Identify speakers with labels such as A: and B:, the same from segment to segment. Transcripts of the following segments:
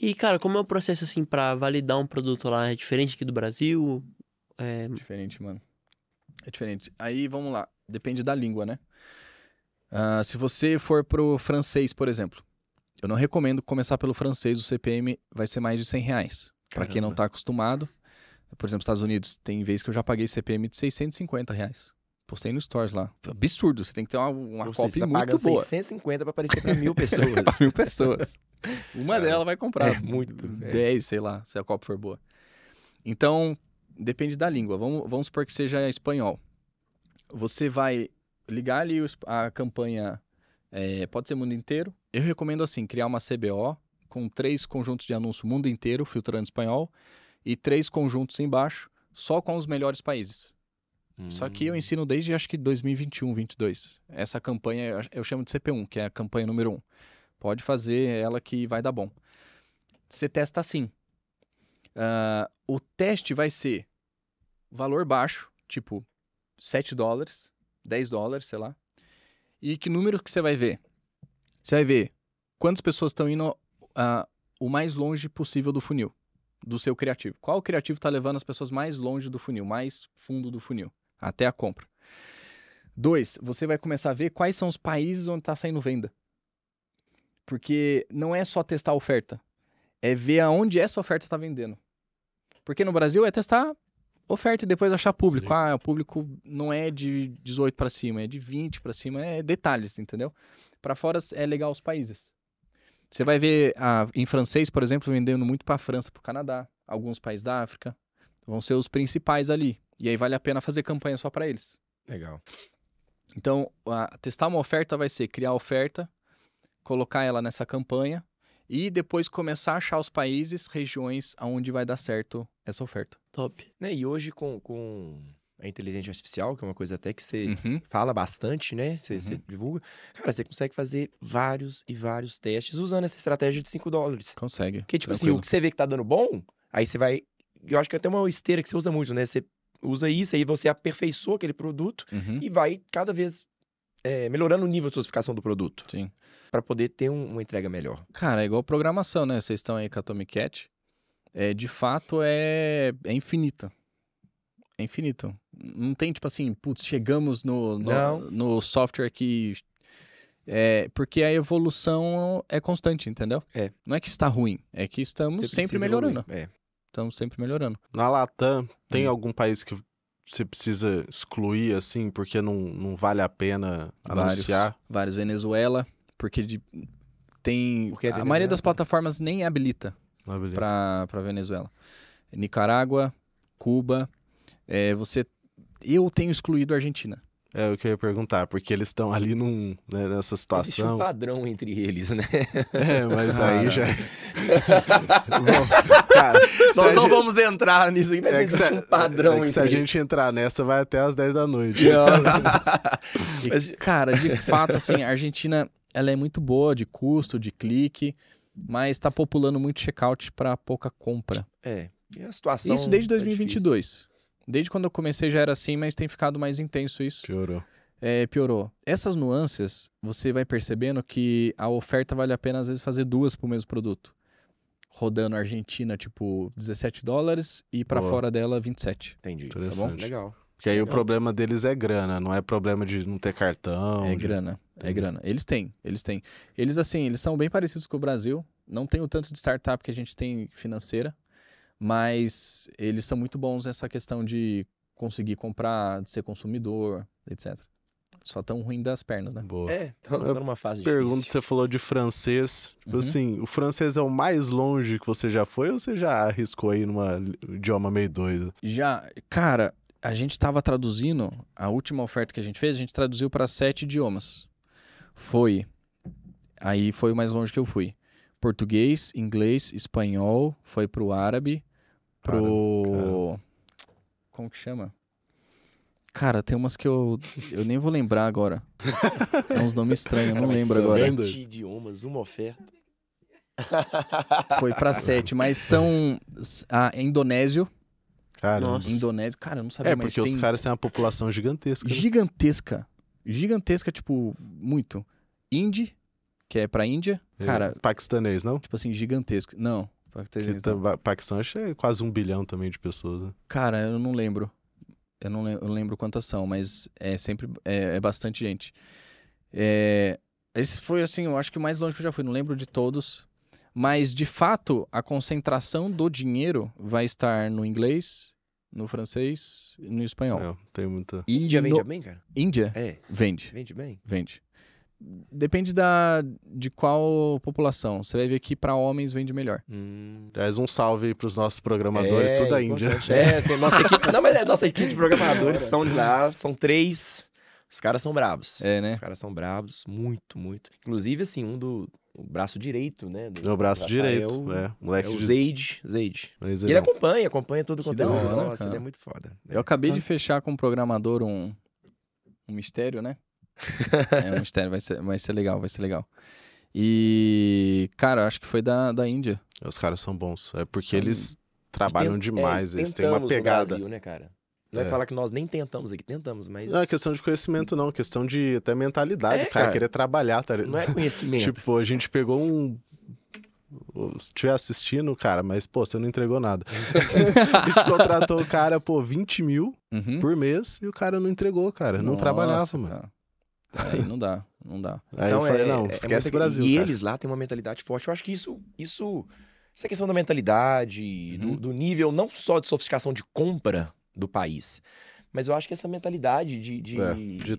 A: E, cara, como é o processo, assim, para validar um produto lá? É diferente aqui do Brasil? É... Diferente, mano. É diferente. Aí, vamos lá. Depende da língua,
B: né? Uh, se você for pro francês, por exemplo, eu não recomendo começar pelo francês, o CPM vai ser mais de 100 reais. Para quem não tá acostumado, por exemplo, Estados Unidos, tem vez que eu já paguei CPM de 650 reais. Postei no Stories lá. Absurdo. Você tem que ter uma, uma Ou copy você tá muito boa. 150 para aparecer para mil pessoas. mil pessoas. Uma é. delas vai comprar. É, muito. 10, é. sei lá, se a copa for boa. Então, depende da língua. Vamos, vamos supor que seja espanhol. Você vai ligar ali a campanha, é, pode ser mundo inteiro. Eu recomendo assim, criar uma CBO com três conjuntos de anúncio mundo inteiro, filtrando espanhol, e três conjuntos embaixo, só com os melhores países. Hum. Só que eu hum. ensino desde acho que 2021, 22. Essa campanha eu chamo de CP1, que é a campanha número 1. Pode fazer ela que vai dar bom. Você testa assim. Uh, o teste vai ser valor baixo, tipo 7 dólares, 10 dólares, sei lá. E que número que você vai ver? Você vai ver quantas pessoas estão indo uh, o mais longe possível do funil, do seu criativo. Qual criativo está levando as pessoas mais longe do funil, mais fundo do funil? até a compra. Dois, você vai começar a ver quais são os países onde está saindo venda. Porque não é só testar a oferta, é ver aonde essa oferta está vendendo. Porque no Brasil é testar oferta e depois achar público. Sim. Ah, o público não é de 18 para cima, é de 20 para cima, é detalhes, entendeu? Para fora é legal os países. Você vai ver a, ah, em francês, por exemplo, vendendo muito para a França, para o Canadá, alguns países da África. Vão ser os principais ali. E aí vale a pena fazer campanha só para eles. Legal. Então, a, testar uma oferta vai ser criar a oferta, colocar ela nessa campanha e depois começar a achar os países, regiões onde vai dar certo essa oferta. Top.
A: Né? E hoje com, com a inteligência artificial, que é uma coisa até que você uhum. fala bastante, né? Você, uhum. você, divulga. Cara, você consegue fazer vários e vários testes usando essa estratégia de 5 dólares. Consegue. Porque, tipo Tranquilo. assim, o que você vê que tá dando bom, aí você vai. Eu acho que é até uma esteira que você usa muito, né? Você usa isso, aí você aperfeiçoa aquele produto uhum. e vai cada vez é, melhorando o nível de sofisticação do produto. Sim. Para poder ter um, uma entrega melhor. Cara, é igual
B: programação, né? Vocês estão aí com a Atomic Cat. É, de fato, é, é infinita. É infinita. Não tem, tipo assim, putz, chegamos no, no, no software que é, porque a evolução é constante, entendeu? É. Não é que está ruim, é que estamos sempre melhorando. é estamos sempre melhorando. Na Latam, tem hum. algum país que você precisa excluir, assim, porque não, não vale a pena vários, anunciar? Vários. Venezuela, porque de, tem... Porque é a maioria das plataformas nem habilita, habilita. para Venezuela. Nicarágua, Cuba, é, você... Eu tenho excluído a Argentina. É o que eu ia perguntar, porque
A: eles estão ali num, né, nessa situação. Existe um padrão entre eles, né? É, mas ah, aí não. já. Cara, Nós não gente... vamos entrar nisso aqui, mas é existe um padrão é entre Se a gente
B: entrar nessa, vai até as 10 da noite. Nossa. e, cara, de fato, assim, a Argentina ela é muito boa de custo, de clique, mas está populando muito checkout para pouca compra.
A: É. E a situação. Isso desde
B: 2022. É Desde quando eu comecei já era assim, mas tem ficado mais intenso isso. Piorou. É, piorou. Essas nuances, você vai percebendo que a oferta vale a pena, às vezes, fazer duas o mesmo produto. Rodando Argentina, tipo, 17 dólares e para fora dela, 27. Entendi. Tá bom? Legal. Porque aí Legal. o problema deles é grana, não é problema de não ter cartão. É de... grana, é grana. Eles têm, eles têm. Eles, assim, eles são bem parecidos com o Brasil. Não tem o tanto de startup que a gente tem financeira, mas eles são muito bons nessa questão de conseguir comprar, de ser consumidor, etc. Só tão ruim das pernas, né? Boa. É, tá numa uma fase Pergunta, difícil. você falou de francês. Tipo uhum. assim, o francês é o mais longe que você já foi ou você já arriscou aí numa idioma meio doido? Já, cara, a gente estava traduzindo, a última oferta que a gente fez, a gente traduziu para sete idiomas. Foi, aí foi o mais longe que eu fui. Português, inglês, espanhol, foi para o árabe, pro. Cara, Como que chama? Cara, tem umas que eu, eu nem vou lembrar agora. é uns nomes estranhos, eu não lembro sete agora. Sete
A: idiomas, uma oferta. Foi para sete,
B: mas são ah, indonésio. Cara, indonésio. Cara, eu não sabia. É porque os tem... caras têm uma população gigantesca. Né? Gigantesca, gigantesca, tipo muito. Índia, que é para Índia. É. Cara, paquistanês, não? Tipo assim, gigantesco. Não. Que então. Paquistão acho que é quase um bilhão também de pessoas. Né? Cara, eu não lembro. Eu não lembro, eu lembro quantas são, mas é sempre é, é bastante gente. É, esse foi assim, eu acho que o mais longe que eu já fui, não lembro de todos. Mas de fato, a concentração do dinheiro vai estar no inglês, no francês e no espanhol. tem muita. Índia no... vende bem, cara? Índia? É. Vende. Vende bem? Vende. Depende da, de qual população. Você vai ver que
A: para homens vende melhor. Hum, um salve para os nossos programadores, é, toda Índia. É. é, tem nossa equipe. não, mas é, nossa equipe de programadores são de lá, são três. Os caras são bravos, É, né? Os caras são bravos, muito, muito. Inclusive, assim, um do o braço direito, né? Do, Meu braço direito, é, é. Moleque é o Zeid, Zeid. Ele acompanha, acompanha todo o conteúdo. Hora, né, nossa, ele é muito foda.
B: Né? Eu acabei de fechar com um programador um, um mistério, né? é um mistério, vai ser, vai ser legal, vai ser legal. E, cara, acho que foi da, da Índia. Os caras são bons. É porque são... eles trabalham tem... É, demais, é, eles têm uma pegada. Brasil,
A: né, cara? Não é. é falar que nós nem tentamos aqui, tentamos, mas. Não é questão de conhecimento,
B: não. Questão de até mentalidade, é, cara, cara, Querer trabalhar, tá... Não é conhecimento. tipo, a gente pegou um se estiver assistindo, cara, mas, pô, você não entregou nada. a gente contratou o cara, pô, 20 mil uhum. por mês e o cara não entregou, cara. Nossa, não trabalhava, cara. mano.
A: Aí não dá, não dá. Aí então, eu falei, é, não, é esquece é, o Brasil. E cara. eles lá têm uma mentalidade forte. Eu acho que isso. isso essa questão da mentalidade, uhum. do, do, nível não só de sofisticação de compra do país, mas eu acho que essa mentalidade de. De, é, de De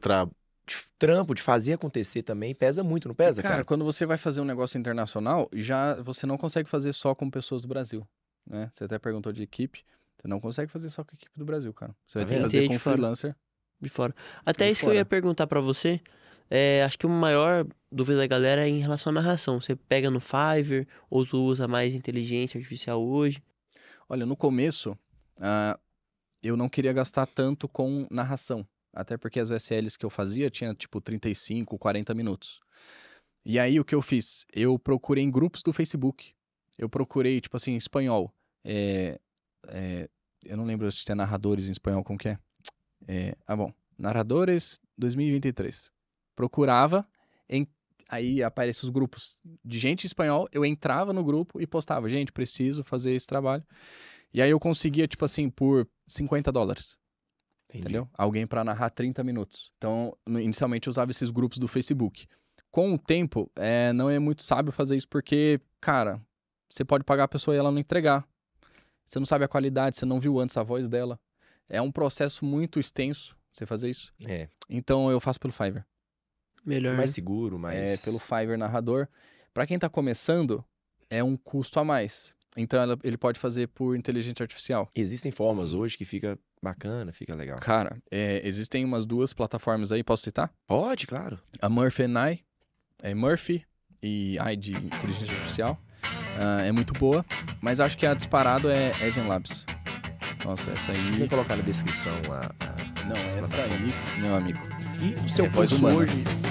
A: trampo, de fazer acontecer também, pesa muito, não pesa, cara? Cara, quando você vai fazer um negócio internacional, já
B: você não consegue fazer só com pessoas do Brasil, né? Você até perguntou de equipe, você não consegue fazer só com a equipe do Brasil, cara. Você tá vai ter que fazer com freelancer
A: de fora. Até de isso fora. que eu ia perguntar para você. É, acho que o maior dúvida da galera é em relação à narração. Você pega no Fiverr ou tu usa mais inteligência artificial hoje? Olha, no começo, uh,
B: eu não queria gastar tanto com narração. Até porque as VSLs que eu fazia tinha tipo 35, 40 minutos. E aí o que eu fiz? Eu procurei em grupos do Facebook. Eu procurei, tipo assim, em espanhol. É, é, eu não lembro se tem é narradores em espanhol, como que é? É, ah, bom. Narradores 2023. Procurava, em, aí aparecem os grupos de gente em espanhol. Eu entrava no grupo e postava: gente, preciso fazer esse trabalho. E aí eu conseguia, tipo assim, por 50 dólares. Entendi. Entendeu? Alguém para narrar 30 minutos. Então, inicialmente eu usava esses grupos do Facebook. Com o tempo, é, não é muito sábio fazer isso porque, cara, você pode pagar a pessoa e ela não entregar. Você não sabe a qualidade, você não viu antes a voz dela. É um processo muito extenso você fazer isso. É. Então eu faço pelo Fiverr. Melhor. Mais né? seguro, é, mais. É, pelo Fiverr narrador. Para quem tá começando, é um custo a mais. Então ela, ele pode fazer por inteligência artificial. Existem formas hoje que fica bacana, fica legal. Cara, é, existem umas duas plataformas aí, posso citar? Pode, claro. A Murphy and I, é Murphy e I de inteligência artificial. Uh, é muito boa, mas acho que a disparado é Evan Labs. Nossa, essa aí.
A: Vou colocar na descrição a. a não, essa aí, meu amigo. E o seu é pulso hoje